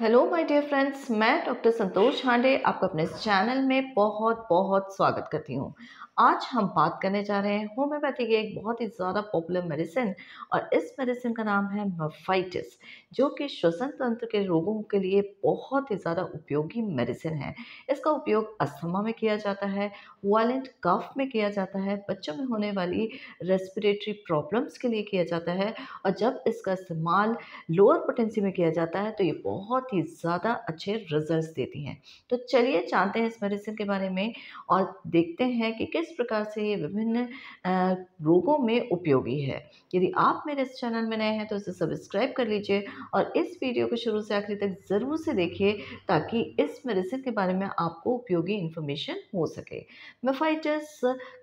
hello my dear friends मैं doctor Santosh Hande आपका अपने चैनल में बहुत बहुत स्वागत करती हूँ आज हम बात करने जा रहे हैं होम्योपैथी के एक बहुत ही ज़्यादा पॉपुलर मेडिसिन और इस मेडिसिन का नाम है मफाइटिस जो कि श्वसन तंत्र के रोगों के लिए बहुत ही ज़्यादा उपयोगी मेडिसिन है इसका उपयोग अस्थमा में किया जाता है वायलेंट कफ में किया जाता है बच्चों में होने वाली रेस्पिरेटरी प्रॉब्लम्स के लिए किया जाता है और जब इसका इस्तेमाल लोअर पोटेंसी में किया जाता है तो ये बहुत ही ज़्यादा अच्छे रिजल्ट देती हैं तो चलिए जानते हैं इस मेडिसिन के बारे में और देखते हैं कि किस प्रकार से ये विभिन्न रोगों में उपयोगी है यदि आप मेरे इस चैनल में नए हैं तो इसे सब्सक्राइब कर लीजिए और इस वीडियो को शुरू से आखिरी तक ज़रूर से देखिए ताकि इस मेडिसिन के बारे में आपको उपयोगी इन्फॉर्मेशन हो सके मेफाइटिस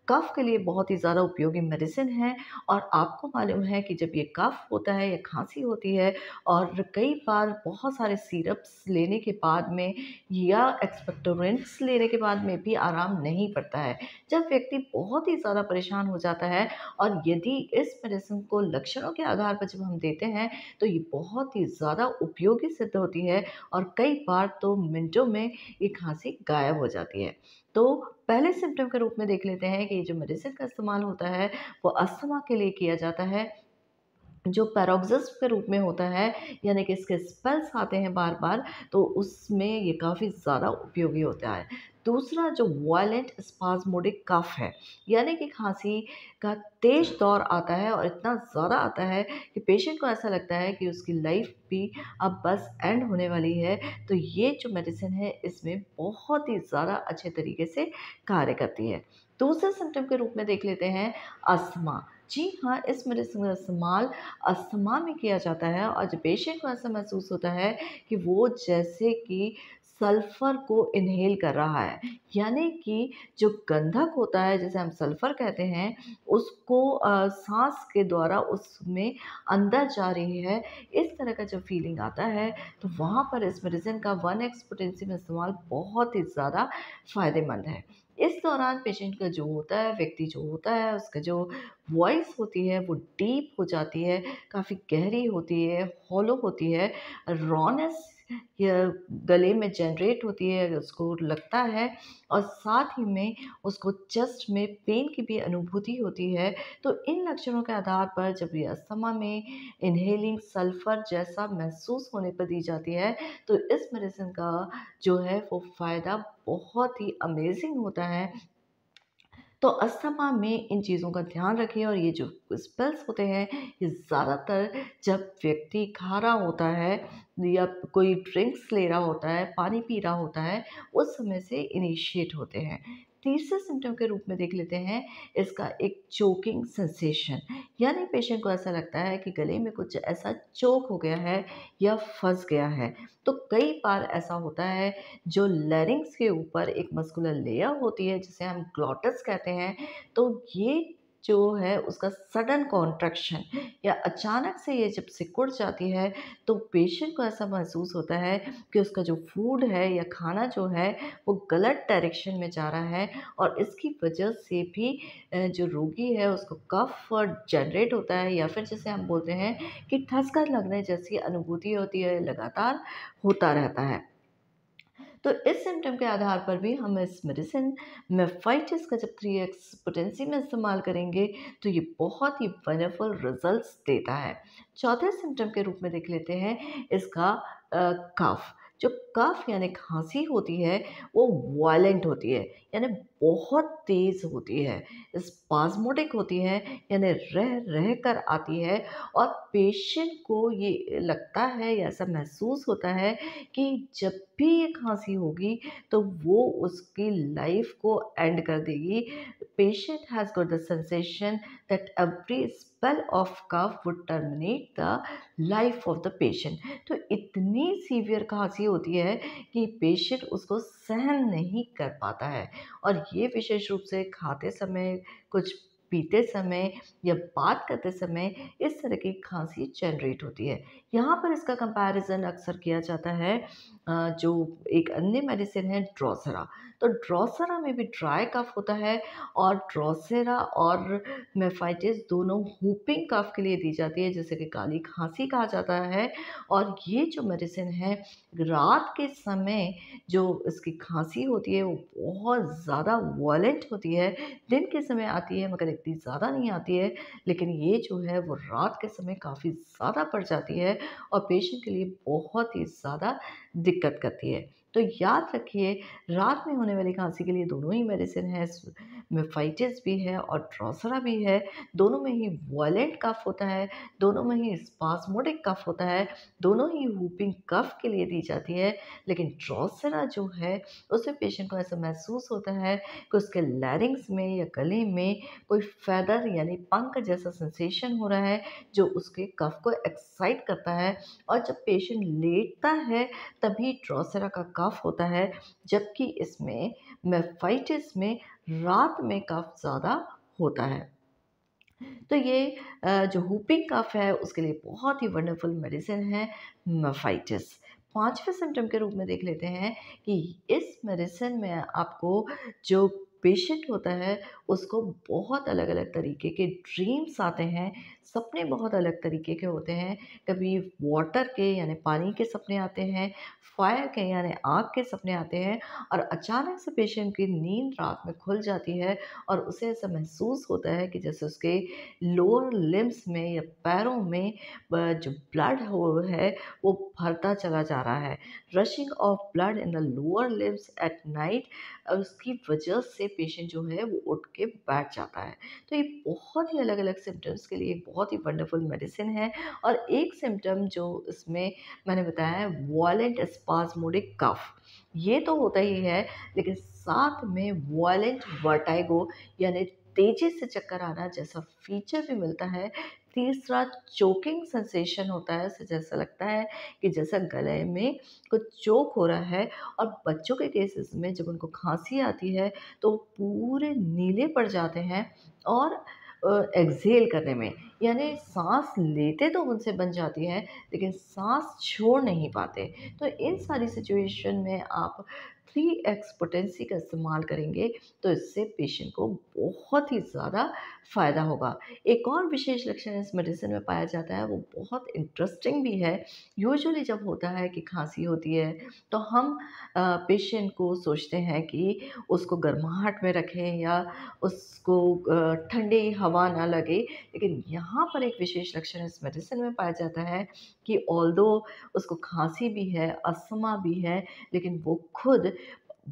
कफ के लिए बहुत ही ज़्यादा उपयोगी मेडिसिन है और आपको मालूम है कि जब ये कफ होता है या खांसी होती है और कई बार बहुत सारे सी सिरप्स लेने के बाद में या एक्सपेक्टोरेंट्स लेने के बाद में भी आराम नहीं पड़ता है जब व्यक्ति बहुत ही ज़्यादा परेशान हो जाता है और यदि इस मेडिसिन को लक्षणों के आधार पर जब हम देते हैं तो ये बहुत ही ज़्यादा उपयोगी सिद्ध होती है और कई बार तो मिनटों में ये खांसी गायब हो जाती है तो पहले सिम्टम के रूप में देख लेते हैं कि ये जो मेडिसिन का इस्तेमाल होता है वो अस्थमा के लिए किया जाता है जो पैरोक्सिस के रूप में होता है यानी कि इसके स्पेल्स आते हैं बार बार तो उसमें ये काफ़ी ज़्यादा उपयोगी होता है दूसरा जो वायलेंट स्पाजमोडिक कफ है यानी कि खांसी का तेज दौर आता है और इतना ज़्यादा आता है कि पेशेंट को ऐसा लगता है कि उसकी लाइफ भी अब बस एंड होने वाली है तो ये जो मेडिसिन है इसमें बहुत ही ज़्यादा अच्छे तरीके से कार्य करती है दूसरे सिम्टम के रूप में देख लेते हैं अस्थमा जी हाँ इस मेडिसिन का इस्तेमाल अस्थमा में किया जाता है और जब पेशेंट को ऐसा महसूस होता है कि वो जैसे कि सल्फ़र को इनहेल कर रहा है यानी कि जो गंधक होता है जिसे हम सल्फ़र कहते हैं उसको सांस के द्वारा उसमें अंदर जा रही है इस तरह का जब फीलिंग आता है तो वहाँ पर इस मेडिसिन का वन एक्सपोटेंसी में इस्तेमाल बहुत ही ज़्यादा फ़ायदेमंद है इस दौरान पेशेंट का जो होता है व्यक्ति जो होता है उसका जो वॉइस होती है वो डीप हो जाती है काफ़ी गहरी होती है हॉलो होती है रॉनेस गले में जनरेट होती है उसको लगता है और साथ ही में उसको चेस्ट में पेन की भी अनुभूति होती है तो इन लक्षणों के आधार पर जब ये अस्थमा में इनहेलिंग सल्फर जैसा महसूस होने पर दी जाती है तो इस मेडिसिन का जो है वो फ़ायदा बहुत ही अमेजिंग होता है तो अस्थमा में इन चीज़ों का ध्यान रखें और ये जो स्पेल्स होते हैं ये ज़्यादातर जब व्यक्ति खा रहा होता है या कोई ड्रिंक्स ले रहा होता है पानी पी रहा होता है उस समय से इनिशिएट होते हैं तीसरे सिम्टम के रूप में देख लेते हैं इसका एक चोकिंग सेंसेशन यानी पेशेंट को ऐसा लगता है कि गले में कुछ ऐसा चोक हो गया है या फंस गया है तो कई बार ऐसा होता है जो लैरिंग्स के ऊपर एक मस्कुलर लेयर होती है जिसे हम ग्लॉटस कहते हैं तो ये जो है उसका सडन कॉन्ट्रैक्शन या अचानक से ये जब सिकुड़ जाती है तो पेशेंट को ऐसा महसूस होता है कि उसका जो फूड है या खाना जो है वो गलत डायरेक्शन में जा रहा है और इसकी वजह से भी जो रोगी है उसको कफ जनरेट होता है या फिर जैसे हम बोलते हैं कि ठसका लगने जैसी अनुभूति होती है लगातार होता रहता है तो इस सिम्टम के आधार पर भी हम इस मेडिसिन मेफाइटिस का जब थ्री एक्स पोटेंसी में इस्तेमाल करेंगे तो ये बहुत ही वंडरफुल रिजल्ट्स देता है चौथे सिम्टम के रूप में देख लेते हैं इसका आ, कफ जो कफ यानी खांसी होती है वो वायलेंट होती है यानी बहुत तेज़ होती है स्पाजमोटिक होती है यानी रह रह कर आती है और पेशेंट को ये लगता है या ऐसा महसूस होता है कि जब भी ये खांसी होगी तो वो उसकी लाइफ को एंड कर देगी patient has got the sensation that every spell of cough would terminate the life of the patient तो इतनी सीवियर खांसी होती है हैं कि पेशेंट उसको सहन नहीं कर पाता है और ये विशेष रूप से खाते समय कुछ पीते समय या बात करते समय इस तरह की खांसी जनरेट होती है यहाँ पर इसका कंपैरिजन अक्सर किया जाता है जो एक अन्य मेडिसिन है ड्रॉसरा तो ड्रॉसरा में भी ड्राई कफ होता है और ड्रॉसेरा और मेफाइटिस दोनों हुपिंग कफ के लिए दी जाती है जैसे कि काली खांसी कहा जाता है और ये जो मेडिसिन है रात के समय जो इसकी खांसी होती है वो बहुत ज़्यादा वॉलेंट होती है दिन के समय आती है मगर इतनी ज़्यादा नहीं आती है लेकिन ये जो है वो रात के समय काफ़ी ज़्यादा पड़ जाती है और पेशेंट के लिए बहुत ही ज़्यादा दिक्कत दिक्कत करती है तो याद रखिए रात में होने वाली खांसी के लिए दोनों ही मेडिसिन है मेफाइटिस भी है और ड्रॉसरा भी है दोनों में ही वॉयलेंट कफ होता है दोनों में ही स्पासमोटिक कफ होता है दोनों ही हुपिंग कफ के लिए दी जाती है लेकिन ड्रॉसरा जो है उसमें पेशेंट को ऐसा महसूस होता है कि उसके लैरिंग्स में या गले में कोई फैदर यानी पंख जैसा सेंसेशन हो रहा है जो उसके कफ को एक्साइट करता है और जब पेशेंट लेटता है तभी ड्रॉसरा का कफ कफ होता है जबकि इसमें मेफाइटिस में रात में कफ ज़्यादा होता है तो ये जो हुपिंग कफ है उसके लिए बहुत ही वंडरफुल मेडिसिन है मेफाइटिस पांचवें सिम्टम के रूप में देख लेते हैं कि इस मेडिसिन में आपको जो पेशेंट होता है उसको बहुत अलग अलग तरीके के ड्रीम्स आते हैं सपने बहुत अलग तरीके के होते हैं कभी वाटर के यानी पानी के सपने आते हैं फायर के यानी आग के सपने आते हैं और अचानक से पेशेंट की नींद रात में खुल जाती है और उसे ऐसा महसूस होता है कि जैसे उसके लोअर लिम्स में या पैरों में जो ब्लड हो है वो भरता चला जा रहा है rushing of blood in the lower limbs at night उसकी वजह से से पेशेंट जो है वो उठ के बैठ जाता है तो ये बहुत ही अलग अलग सिम्टम्स के लिए बहुत ही वंडरफुल मेडिसिन है और एक सिम्टम जो इसमें मैंने बताया वॉलेंट स्पाजमोडिक कफ ये तो होता ही है लेकिन साथ में वॉलेंट वर्टाइगो यानी तेज़ी से चक्कर आना जैसा फीचर भी मिलता है तीसरा चोकिंग सेंसेशन होता है उसे जैसा लगता है कि जैसा गले में कुछ चोक हो रहा है और बच्चों के केसेस में जब उनको खांसी आती है तो पूरे नीले पड़ जाते हैं और एक्सेल करने में यानी सांस लेते तो उनसे बन जाती है लेकिन सांस छोड़ नहीं पाते तो इन सारी सिचुएशन में आप थ्री एक्स पोटेंसी का इस्तेमाल करेंगे तो इससे पेशेंट को बहुत ही ज़्यादा फ़ायदा होगा एक और विशेष लक्षण इस मेडिसिन में पाया जाता है वो बहुत इंटरेस्टिंग भी है यूजुअली जब होता है कि खांसी होती है तो हम पेशेंट को सोचते हैं कि उसको गर्माहट में रखें या उसको ठंडी हवा ना लगे लेकिन यहाँ पर एक विशेष लक्षण इस मेडिसिन में पाया जाता है कि ऑल उसको खांसी भी है अस्थमा भी है लेकिन वो खुद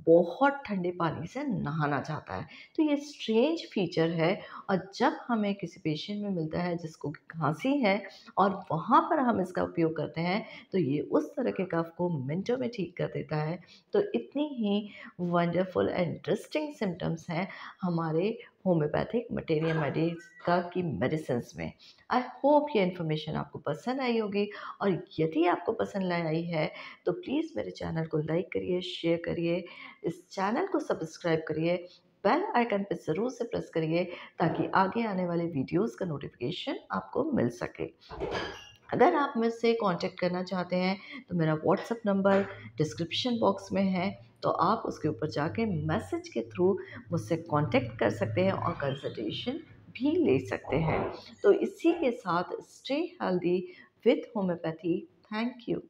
बहुत ठंडे पानी से नहाना चाहता है तो ये स्ट्रेंज फीचर है और जब हमें किसी पेशेंट में मिलता है जिसको खांसी है और वहाँ पर हम इसका उपयोग करते हैं तो ये उस तरह के कफ को मिनटों में ठीक कर देता है तो इतनी ही वंडरफुल एंड इंटरेस्टिंग सिम्टम्स हैं हमारे होम्योपैथिक मटेरियल का की मेडिसिन में आई होप ये इन्फॉर्मेशन आपको पसंद आई होगी और यदि आपको पसंद आई है तो प्लीज़ मेरे चैनल को लाइक करिए शेयर करिए इस चैनल को सब्सक्राइब करिए बेल आइकन पर ज़रूर से प्रेस करिए ताकि आगे आने वाले वीडियोस का नोटिफिकेशन आपको मिल सके अगर आप मुझसे कांटेक्ट करना चाहते हैं तो मेरा व्हाट्सअप नंबर डिस्क्रिप्शन बॉक्स में है तो आप उसके ऊपर जाके मैसेज के थ्रू मुझसे कांटेक्ट कर सकते हैं और कंसल्टेशन भी ले सकते हैं तो इसी के साथ stay healthy with homeopathy thank you